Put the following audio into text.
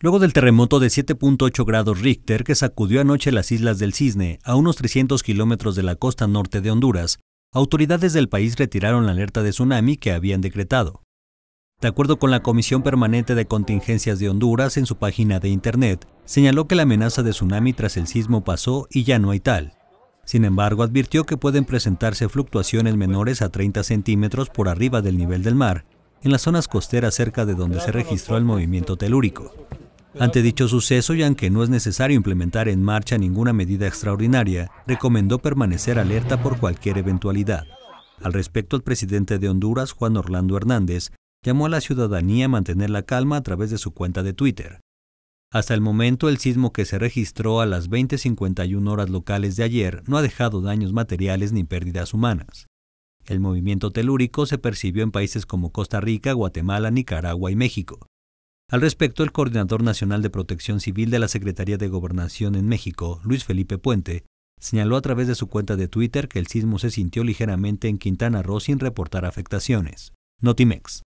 Luego del terremoto de 7.8 grados Richter que sacudió anoche las Islas del Cisne, a unos 300 kilómetros de la costa norte de Honduras, autoridades del país retiraron la alerta de tsunami que habían decretado. De acuerdo con la Comisión Permanente de Contingencias de Honduras, en su página de Internet, señaló que la amenaza de tsunami tras el sismo pasó y ya no hay tal. Sin embargo, advirtió que pueden presentarse fluctuaciones menores a 30 centímetros por arriba del nivel del mar, en las zonas costeras cerca de donde se registró el movimiento telúrico. Ante dicho suceso, y aunque no es necesario implementar en marcha ninguna medida extraordinaria, recomendó permanecer alerta por cualquier eventualidad. Al respecto, el presidente de Honduras, Juan Orlando Hernández, llamó a la ciudadanía a mantener la calma a través de su cuenta de Twitter. Hasta el momento, el sismo que se registró a las 20.51 horas locales de ayer no ha dejado daños materiales ni pérdidas humanas. El movimiento telúrico se percibió en países como Costa Rica, Guatemala, Nicaragua y México. Al respecto, el Coordinador Nacional de Protección Civil de la Secretaría de Gobernación en México, Luis Felipe Puente, señaló a través de su cuenta de Twitter que el sismo se sintió ligeramente en Quintana Roo sin reportar afectaciones. Notimex.